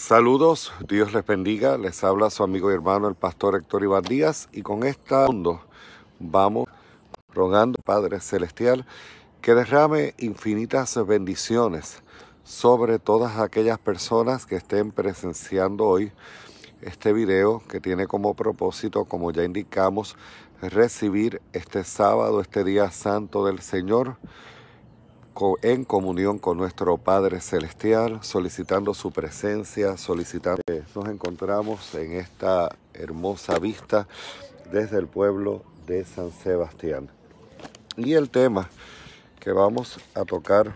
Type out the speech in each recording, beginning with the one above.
Saludos, Dios les bendiga. Les habla su amigo y hermano el pastor Héctor Iván Díaz y con esta mundo vamos rogando Padre Celestial que derrame infinitas bendiciones sobre todas aquellas personas que estén presenciando hoy este video que tiene como propósito, como ya indicamos, recibir este sábado, este día santo del Señor, en comunión con nuestro Padre Celestial, solicitando su presencia, solicitando... Nos encontramos en esta hermosa vista desde el pueblo de San Sebastián. Y el tema que vamos a tocar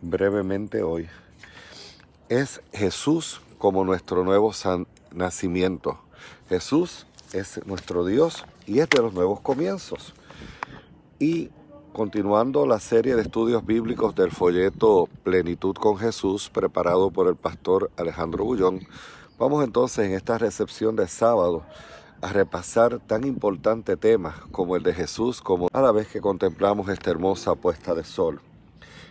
brevemente hoy es Jesús como nuestro nuevo nacimiento. Jesús es nuestro Dios y es de los nuevos comienzos. Y Continuando la serie de estudios bíblicos del folleto Plenitud con Jesús, preparado por el pastor Alejandro Bullón, vamos entonces en esta recepción de sábado a repasar tan importante tema como el de Jesús, como a la vez que contemplamos esta hermosa puesta de sol.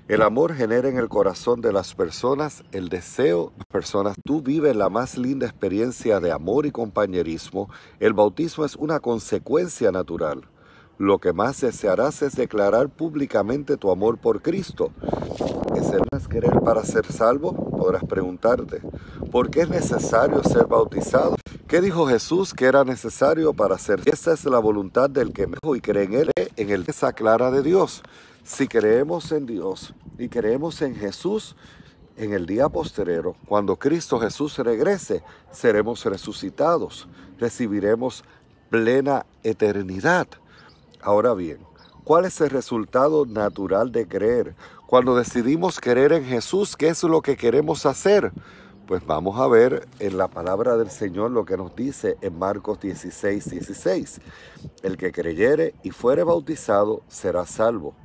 El amor genera en el corazón de las personas el deseo de las personas. Tú vives la más linda experiencia de amor y compañerismo. El bautismo es una consecuencia natural lo que más desearás es declarar públicamente tu amor por Cristo. ¿Qué serás querer para ser salvo? Podrás preguntarte. ¿Por qué es necesario ser bautizado? ¿Qué dijo Jesús que era necesario para ser? Esta es la voluntad del que me dijo y cree en él, en el esa clara de Dios. Si creemos en Dios y creemos en Jesús, en el día posterero, cuando Cristo Jesús regrese, seremos resucitados, recibiremos plena eternidad. Ahora bien, ¿cuál es el resultado natural de creer? Cuando decidimos creer en Jesús, ¿qué es lo que queremos hacer? Pues vamos a ver en la palabra del Señor lo que nos dice en Marcos 16, 16. El que creyere y fuere bautizado será salvo,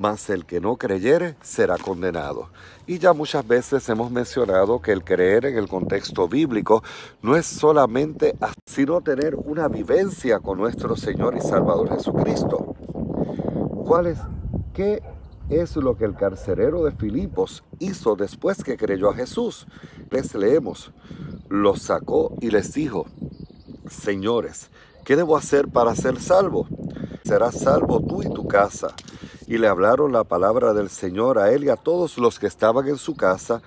mas el que no creyere será condenado. Y ya muchas veces hemos mencionado que el creer en el contexto bíblico no es solamente sino tener una vivencia con nuestro Señor y Salvador Jesucristo. ¿Cuál es? ¿Qué es lo que el carcerero de Filipos hizo después que creyó a Jesús? Les leemos. Los sacó y les dijo, señores, ¿qué debo hacer para ser salvo? Serás salvo tú y tu casa y le hablaron la palabra del Señor a él y a todos los que estaban en su casa.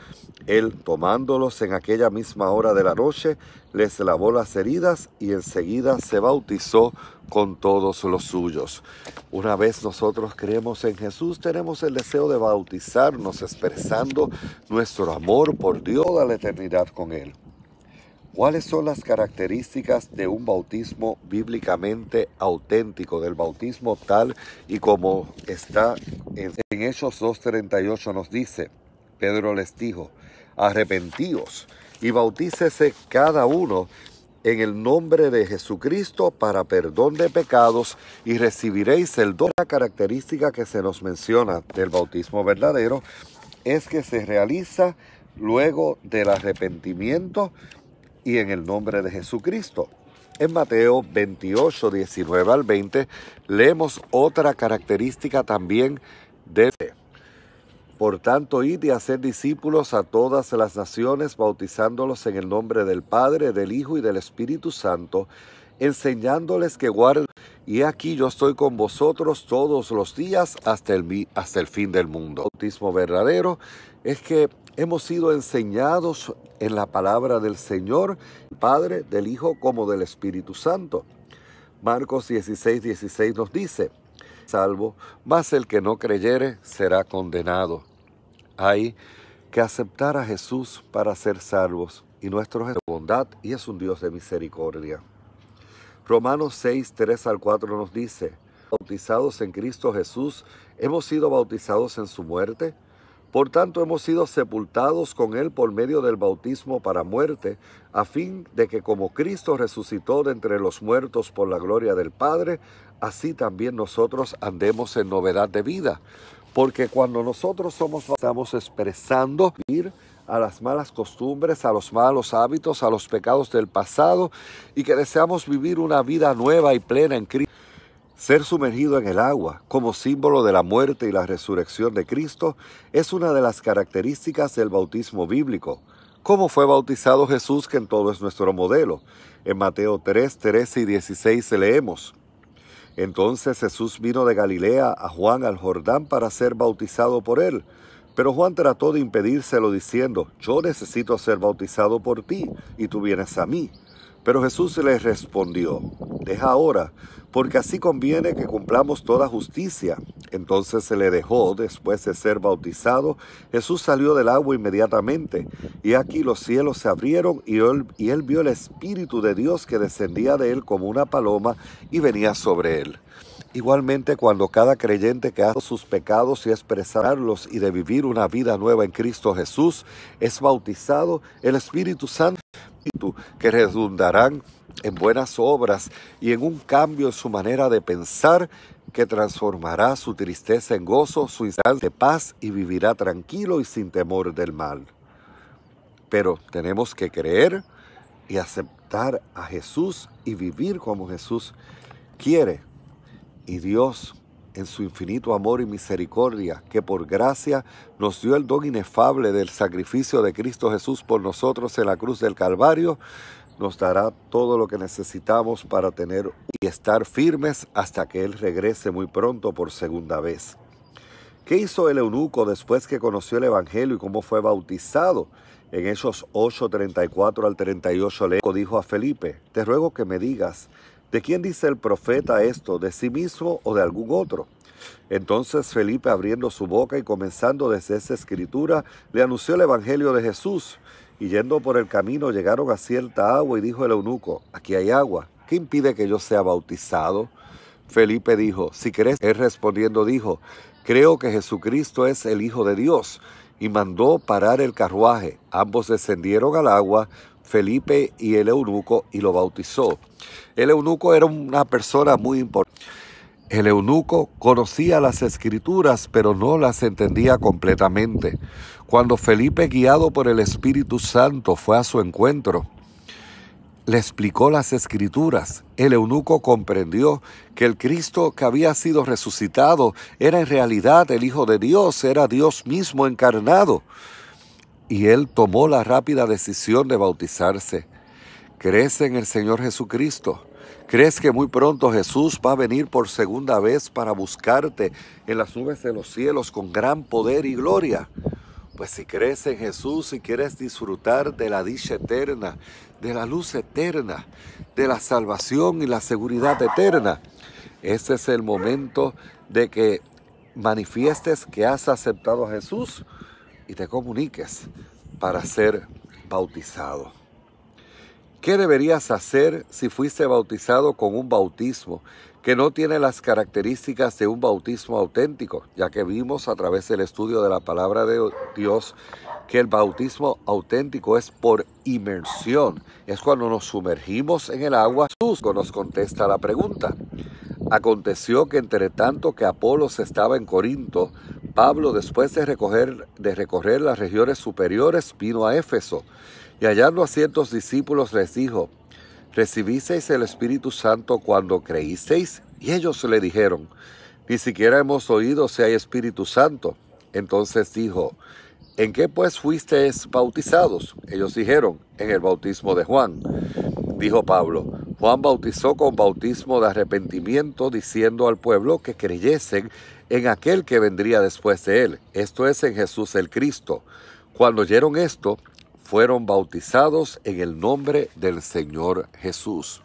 Él, tomándolos en aquella misma hora de la noche, les lavó las heridas y enseguida se bautizó con todos los suyos. Una vez nosotros creemos en Jesús, tenemos el deseo de bautizarnos expresando nuestro amor por Dios a la eternidad con Él. ¿Cuáles son las características de un bautismo bíblicamente auténtico, del bautismo tal y como está en, Hechos 2.38 nos dice, Pedro les dijo, arrepentíos y bautícese cada uno en el nombre de Jesucristo para perdón de pecados y recibiréis el don. La característica que se nos menciona del bautismo verdadero es que se realiza luego del arrepentimiento y en el nombre de Jesucristo. En Mateo 28, 19 al 20 leemos otra característica también de Por tanto, id y hacer discípulos a todas las naciones, bautizándolos en el nombre del Padre, del Hijo y del Espíritu Santo, enseñándoles que guarden. Y aquí yo estoy con vosotros todos los días hasta el, hasta el fin del mundo. bautismo verdadero es que Hemos sido enseñados en la palabra del Señor, Padre, del Hijo, como del Espíritu Santo. Marcos 16, 16 nos dice, salvo, mas el que no creyere será condenado. Hay que aceptar a Jesús para ser salvos, y nuestro es bondad y es un Dios de misericordia. Romanos 6, 3 al 4 nos dice, bautizados en Cristo Jesús, hemos sido bautizados en su muerte, por tanto, hemos sido sepultados con Él por medio del bautismo para muerte, a fin de que como Cristo resucitó de entre los muertos por la gloria del Padre, así también nosotros andemos en novedad de vida. Porque cuando nosotros somos, estamos expresando ir a las malas costumbres, a los malos hábitos, a los pecados del pasado y que deseamos vivir una vida nueva y plena en Cristo. Ser sumergido en el agua como símbolo de la muerte y la resurrección de Cristo es una de las características del bautismo bíblico. ¿Cómo fue bautizado Jesús, que en todo es nuestro modelo? En Mateo 3, 13 y 16 leemos. Entonces Jesús vino de Galilea a Juan al Jordán para ser bautizado por él. Pero Juan trató de impedírselo diciendo, yo necesito ser bautizado por ti y tú vienes a mí. Pero Jesús le respondió, deja ahora, porque así conviene que cumplamos toda justicia. Entonces se le dejó, después de ser bautizado, Jesús salió del agua inmediatamente, y aquí los cielos se abrieron y él, y él vio el Espíritu de Dios que descendía de él como una paloma y venía sobre él. Igualmente, cuando cada creyente que hace sus pecados y expresarlos y de vivir una vida nueva en Cristo Jesús es bautizado, el Espíritu Santo que redundarán en buenas obras y en un cambio en su manera de pensar que transformará su tristeza en gozo, su instante de paz y vivirá tranquilo y sin temor del mal. Pero tenemos que creer y aceptar a Jesús y vivir como Jesús quiere. Y Dios en su infinito amor y misericordia, que por gracia nos dio el don inefable del sacrificio de Cristo Jesús por nosotros en la cruz del Calvario, nos dará todo lo que necesitamos para tener y estar firmes hasta que Él regrese muy pronto por segunda vez. ¿Qué hizo el eunuco después que conoció el Evangelio y cómo fue bautizado? En Hechos 8:34 34 al 38, le dijo a Felipe, te ruego que me digas, ¿De quién dice el profeta esto? ¿De sí mismo o de algún otro? Entonces Felipe, abriendo su boca y comenzando desde esa escritura, le anunció el Evangelio de Jesús. Y yendo por el camino llegaron a cierta agua y dijo el eunuco, aquí hay agua, ¿qué impide que yo sea bautizado? Felipe dijo, si crees, él respondiendo dijo, creo que Jesucristo es el Hijo de Dios. Y mandó parar el carruaje. Ambos descendieron al agua, Felipe y el eunuco y lo bautizó. El eunuco era una persona muy importante. El eunuco conocía las escrituras, pero no las entendía completamente. Cuando Felipe, guiado por el Espíritu Santo, fue a su encuentro, le explicó las escrituras. El eunuco comprendió que el Cristo que había sido resucitado era en realidad el Hijo de Dios, era Dios mismo encarnado y él tomó la rápida decisión de bautizarse. ¿Crees en el Señor Jesucristo? ¿Crees que muy pronto Jesús va a venir por segunda vez para buscarte en las nubes de los cielos con gran poder y gloria? Pues si crees en Jesús y quieres disfrutar de la dicha eterna, de la luz eterna, de la salvación y la seguridad eterna, este es el momento de que manifiestes que has aceptado a Jesús y te comuniques para ser bautizado. ¿Qué deberías hacer si fuiste bautizado con un bautismo que no tiene las características de un bautismo auténtico? Ya que vimos a través del estudio de la palabra de Dios que el bautismo auténtico es por inmersión. Es cuando nos sumergimos en el agua. Jesús nos contesta la pregunta. Aconteció que entre tanto que Apolo estaba en Corinto, Pablo, después de, recoger, de recorrer las regiones superiores, vino a Éfeso y hallando a ciertos discípulos les dijo, ¿recibisteis el Espíritu Santo cuando creísteis? Y ellos le dijeron, ni siquiera hemos oído si hay Espíritu Santo. Entonces dijo, ¿en qué pues fuisteis bautizados? Ellos dijeron, en el bautismo de Juan. Dijo Pablo, Juan bautizó con bautismo de arrepentimiento, diciendo al pueblo que creyesen en aquel que vendría después de él, esto es en Jesús el Cristo. Cuando oyeron esto, fueron bautizados en el nombre del Señor Jesús,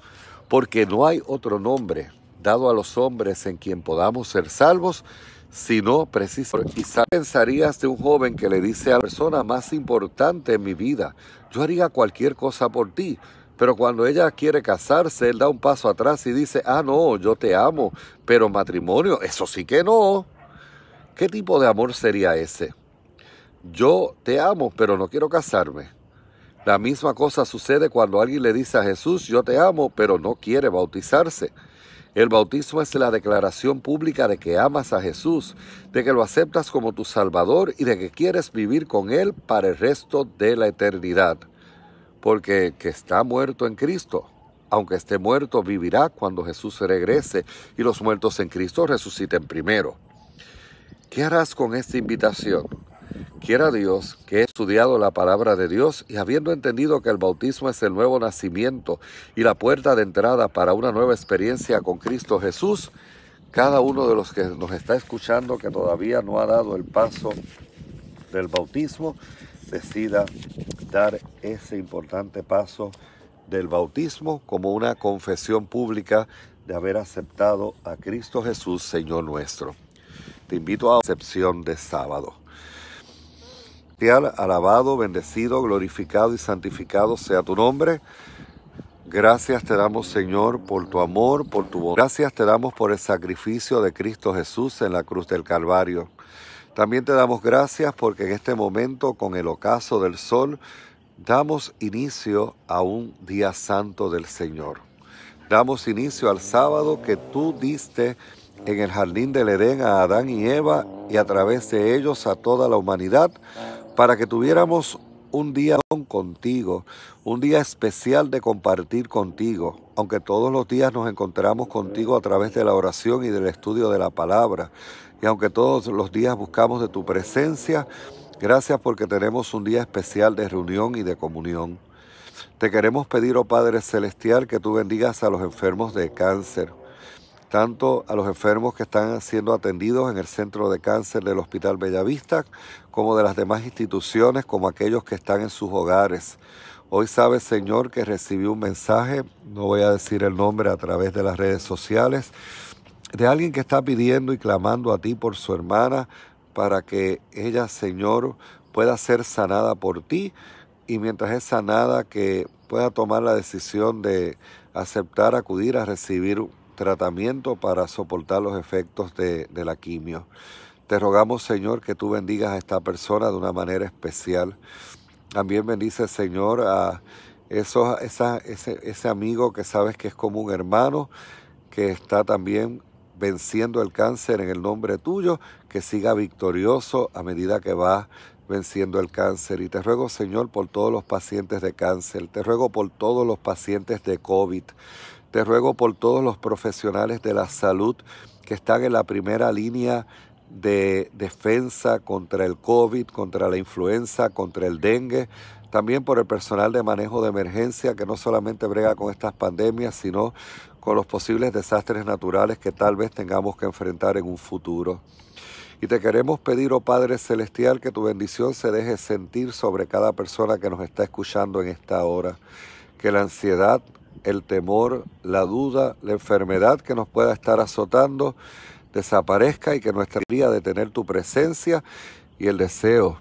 porque no hay otro nombre dado a los hombres en quien podamos ser salvos, sino precisamente. Quizá pensarías de un joven que le dice a la persona más importante en mi vida, yo haría cualquier cosa por ti, pero cuando ella quiere casarse, él da un paso atrás y dice, ah, no, yo te amo, pero matrimonio, eso sí que no. ¿Qué tipo de amor sería ese? Yo te amo, pero no quiero casarme. La misma cosa sucede cuando alguien le dice a Jesús, yo te amo, pero no quiere bautizarse. El bautismo es la declaración pública de que amas a Jesús, de que lo aceptas como tu Salvador y de que quieres vivir con Él para el resto de la eternidad porque que está muerto en Cristo, aunque esté muerto, vivirá cuando Jesús regrese y los muertos en Cristo resuciten primero. ¿Qué harás con esta invitación? Quiera Dios que he estudiado la palabra de Dios y habiendo entendido que el bautismo es el nuevo nacimiento y la puerta de entrada para una nueva experiencia con Cristo Jesús, cada uno de los que nos está escuchando que todavía no ha dado el paso del bautismo, decida dar ese importante paso del bautismo como una confesión pública de haber aceptado a Cristo Jesús, Señor nuestro. Te invito a excepción de sábado. Te Alabado, bendecido, glorificado y santificado sea tu nombre. Gracias te damos, Señor, por tu amor, por tu bondad. Gracias te damos por el sacrificio de Cristo Jesús en la cruz del Calvario. También te damos gracias porque en este momento, con el ocaso del sol, damos inicio a un día santo del Señor. Damos inicio al sábado que tú diste en el jardín del Edén a Adán y Eva y a través de ellos a toda la humanidad para que tuviéramos un día contigo, un día especial de compartir contigo, aunque todos los días nos encontramos contigo a través de la oración y del estudio de la palabra. Y aunque todos los días buscamos de tu presencia, gracias porque tenemos un día especial de reunión y de comunión. Te queremos pedir, oh Padre Celestial, que tú bendigas a los enfermos de cáncer, tanto a los enfermos que están siendo atendidos en el centro de cáncer del Hospital Bellavista, como de las demás instituciones, como aquellos que están en sus hogares. Hoy sabes, Señor, que recibí un mensaje, no voy a decir el nombre a través de las redes sociales, de alguien que está pidiendo y clamando a ti por su hermana para que ella, Señor, pueda ser sanada por ti y mientras es sanada que pueda tomar la decisión de aceptar, acudir a recibir tratamiento para soportar los efectos de, la quimio. Te rogamos, Señor, que tú bendigas a esta persona de una manera especial. También bendice, Señor, a esos, esa, ese, ese amigo que sabes que es como un hermano, que está también venciendo el cáncer en el nombre tuyo, que siga victorioso a medida que va venciendo el cáncer. Y te ruego, Señor, por todos los pacientes de cáncer, te ruego por todos los pacientes de COVID, te ruego por todos los profesionales de la salud que están en la primera línea de defensa contra el COVID, contra la influenza, contra el dengue, también por el personal de manejo de emergencia que no solamente brega con estas pandemias, sino los posibles desastres naturales que tal vez tengamos que enfrentar en un futuro. Y te queremos pedir, oh Padre Celestial, que tu bendición se deje sentir sobre cada persona que nos está escuchando en esta hora. Que la ansiedad, el temor, la duda, la enfermedad que nos pueda estar azotando desaparezca y que nuestra alegría de tener tu presencia y el deseo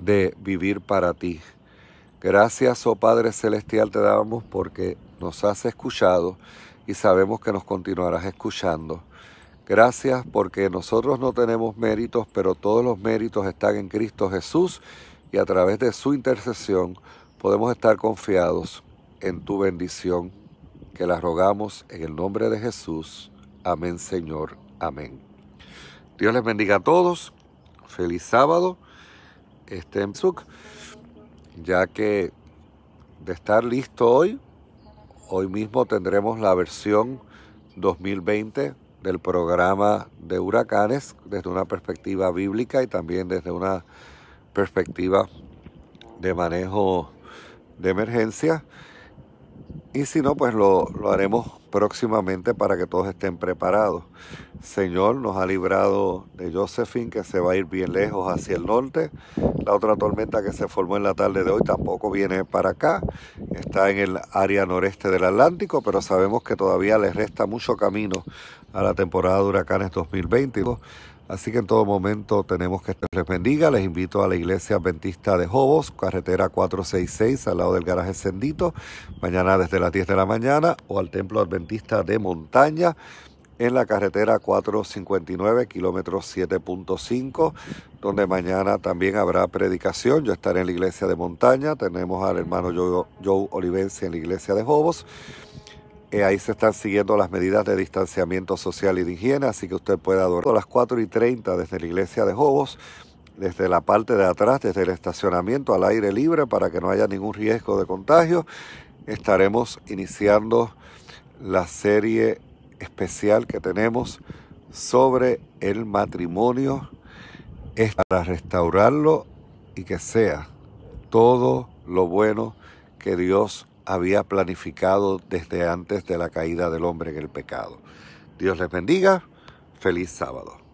de vivir para ti. Gracias, oh Padre Celestial, te damos porque nos has escuchado y sabemos que nos continuarás escuchando. Gracias porque nosotros no tenemos méritos, pero todos los méritos están en Cristo Jesús y a través de su intercesión podemos estar confiados en tu bendición, que la rogamos en el nombre de Jesús. Amén Señor, amén. Dios les bendiga a todos. Feliz sábado. Este ya que de estar listo hoy, Hoy mismo tendremos la versión 2020 del programa de huracanes desde una perspectiva bíblica y también desde una perspectiva de manejo de emergencia. Y si no, pues lo, lo haremos próximamente para que todos estén preparados. Señor, nos ha librado de Josephine, que se va a ir bien lejos hacia el norte. La otra tormenta que se formó en la tarde de hoy tampoco viene para acá. Está en el área noreste del Atlántico, pero sabemos que todavía le resta mucho camino a la temporada de huracanes 2022 Así que en todo momento tenemos que les bendiga. Les invito a la iglesia adventista de Jobos, carretera 466, al lado del garaje Sendito, mañana desde las 10 de la mañana, o al templo adventista de Montaña, en la carretera 459, kilómetro 7.5, donde mañana también habrá predicación. Yo estaré en la iglesia de Montaña, tenemos al hermano Joe, Joe Olivense en la iglesia de Jobos. Eh, ahí se están siguiendo las medidas de distanciamiento social y de higiene, así que usted puede adorar a las 4 y 30 desde la iglesia de Jobos, desde la parte de atrás, desde el estacionamiento al aire libre para que no haya ningún riesgo de contagio. Estaremos iniciando la serie especial que tenemos sobre el matrimonio es para restaurarlo y que sea todo lo bueno que Dios había planificado desde antes de la caída del hombre en el pecado. Dios les bendiga. Feliz sábado.